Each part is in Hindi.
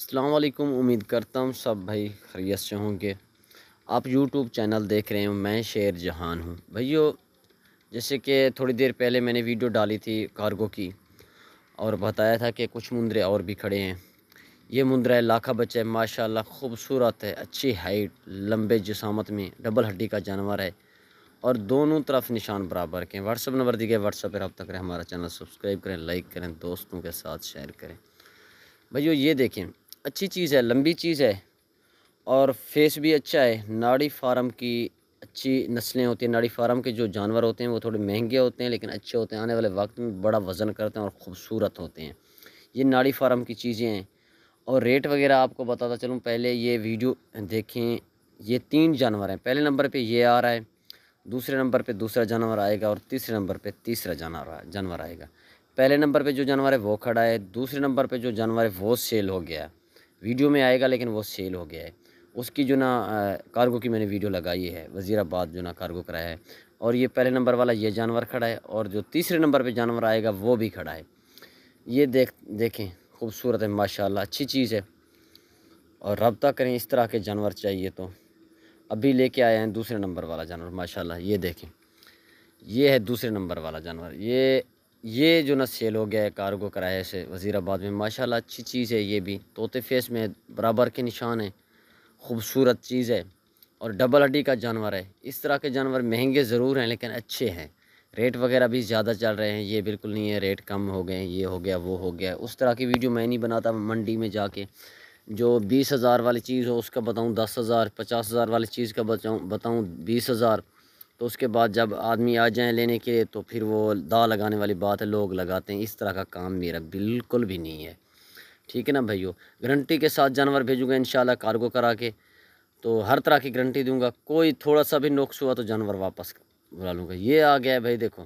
अल्लाम उम्मीद करता हूँ सब भाई खरीत से होंगे आप यूट्यूब चैनल देख रहे हो मैं शेर जहान हूँ भैया जैसे कि थोड़ी देर पहले मैंने वीडियो डाली थी कार्गो की और बताया था कि कुछ मुंदरे और भी खड़े हैं ये मुंदरा लाखा बच्चा है माशाल्लाह खूबसूरत है अच्छी हाइट लंबे जिसामत में डबल हड्डी का जानवर है और दोनों तरफ निशान बराबर के व्हाट्सअप नंबर दिए गए व्हाट्सअप पर रब्ता करें हमारा चैनल सब्सक्राइब करें लाइक करें दोस्तों के साथ शेयर करें भैया ये देखें अच्छी चीज़ है लंबी चीज़ है और फेस भी अच्छा है नाड़ी फार्म की अच्छी नस्लें होती हैं नाड़ी फार्म के जो जानवर होते हैं वो थोड़े महंगे होते हैं लेकिन अच्छे होते हैं आने वाले वक्त में बड़ा वज़न करते हैं और ख़ूबसूरत होते हैं ये नाड़ी फार्म की चीज़ें हैं और रेट वगैरह आपको बताता चलूँ पहले ये वीडियो देखें ये तीन जानवर हैं पहले नंबर पर ये आ रहा है दूसरे नंबर पर दूसरा जानवर आएगा और तीसरे नंबर पर तीसरा जानवर जानवर आएगा पहले नंबर पे जो जानवर है वो खड़ा है दूसरे नंबर पे जो जानवर है वो सेल हो गया वीडियो में आएगा लेकिन वो सेल हो गया है उसकी जो ना कार्गो की मैंने वीडियो लगाई है वज़ीराबाद जो ना कार्गो कराया है और ये पहले नंबर वाला ये जानवर खड़ा है और जो तीसरे नंबर पे जानवर आएगा वो भी खड़ा है ये देख देखें खूबसूरत है माशाल्लाह अच्छी चीज़ है और रबता करें इस तरह के जानवर चाहिए तो अभी लेके आए हैं दूसरे नंबर वाला जानवर माशाल्लाह ये देखें ये है दूसरे नंबर वाला जानवर ये ये जो ना सेल हो गया है कारगो कराए से वज़ीराबाद में माशाल्लाह अच्छी चीज़ है ये भी तोते फेस में बराबर के निशान है खूबसूरत चीज़ है और डबल हड्डी का जानवर है इस तरह के जानवर महंगे ज़रूर हैं लेकिन अच्छे हैं रेट वगैरह भी ज़्यादा चल रहे हैं ये बिल्कुल नहीं है रेट कम हो गए हैं ये हो गया वो हो गया उस तरह की वीडियो मैं नहीं बनाता मंडी में जाके जो बीस हज़ार वाली चीज़ हो उसका बताऊँ दस हज़ार पचास हज़ार वाली चीज़ का बताऊँ बताऊँ बीस हज़ार तो उसके बाद जब आदमी आ जाएँ लेने के लिए तो फिर वो दा लगाने वाली बात है लोग लगाते हैं इस तरह का काम मेरा बिल्कुल भी नहीं है ठीक है ना भैया गारंटी के साथ जानवर भेजूँगा इन कार्गो करा के तो हर तरह की गारंटी दूंगा कोई थोड़ा सा भी नुकस हुआ तो जानवर वापस बुला लूँगा ये आ गया है भाई देखो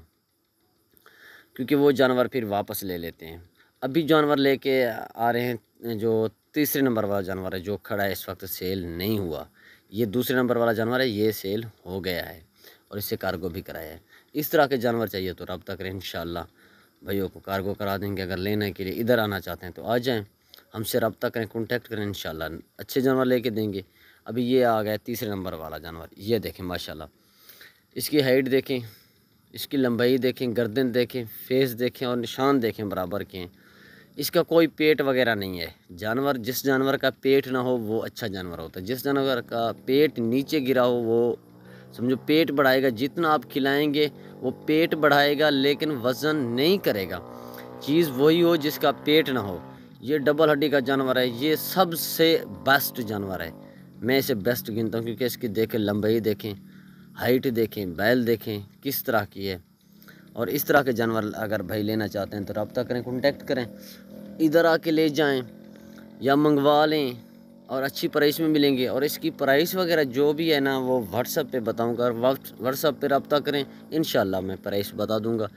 क्योंकि वो जानवर फिर वापस ले लेते हैं अभी जानवर लेके आ रहे हैं जो तीसरे नंबर वाला जानवर है जो खड़ा है इस वक्त सेल नहीं हुआ ये दूसरे नंबर वाला जानवर है ये सेल हो गया है और इससे कार्गो भी कराया है इस तरह के जानवर चाहिए तो रब करें इन भैया को कार्गो करा देंगे अगर लेने के लिए इधर आना चाहते हैं तो आ जाएँ हमसे रबता करें कॉन्टैक्ट करें इन अच्छे जानवर लेके देंगे अभी ये आ गया तीसरे नंबर वाला जानवर ये देखें माशाल्लाह इसकी हाइट देखें इसकी लंबाई देखें गर्दन देखें फेस देखें और निशान देखें बराबर के इसका कोई पेट वगैरह नहीं है जानवर जिस जानवर का पेट ना हो वो अच्छा जानवर होता है जिस जानवर का पेट नीचे गिरा हो वो समझो पेट बढ़ाएगा जितना आप खिलाएंगे वो पेट बढ़ाएगा लेकिन वज़न नहीं करेगा चीज़ वही हो जिसका पेट ना हो ये डबल हड्डी का जानवर है ये सबसे बेस्ट जानवर है मैं इसे बेस्ट गिनता हूँ क्योंकि इसकी देखें लंबाई देखें हाइट देखें बैल देखें किस तरह की है और इस तरह के जानवर अगर भाई लेना चाहते हैं तो रबता करें कॉन्टेक्ट करें इधर आके ले जाएं या मंगवा लें और अच्छी प्राइस में मिलेंगे और इसकी प्राइस वगैरह जो भी है ना वो व्हाट्सअप पे बताऊंगा और व्हाट्सअप पे रबता करें इन मैं प्राइस बता दूंगा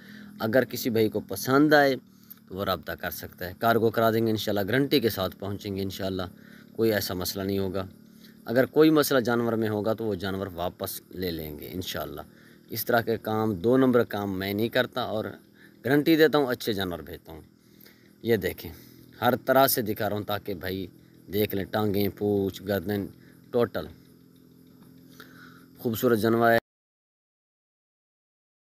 अगर किसी भाई को पसंद आए तो वो रबता कर सकता है कार्गो करा देंगे इन गारंटी के साथ पहुँचेंगे इन कोई ऐसा मसला नहीं होगा अगर कोई मसला जानवर में होगा तो वो जानवर वापस ले लेंगे इन इस तरह के काम दो नंबर काम मैं नहीं करता और गारंटी देता हूँ अच्छे जानवर भेजता हूँ ये देखें हर तरह से दिखा रहा हूँ ताकि भाई देख लें टांगें पूछ गर्दन टोटल खूबसूरत जानवर है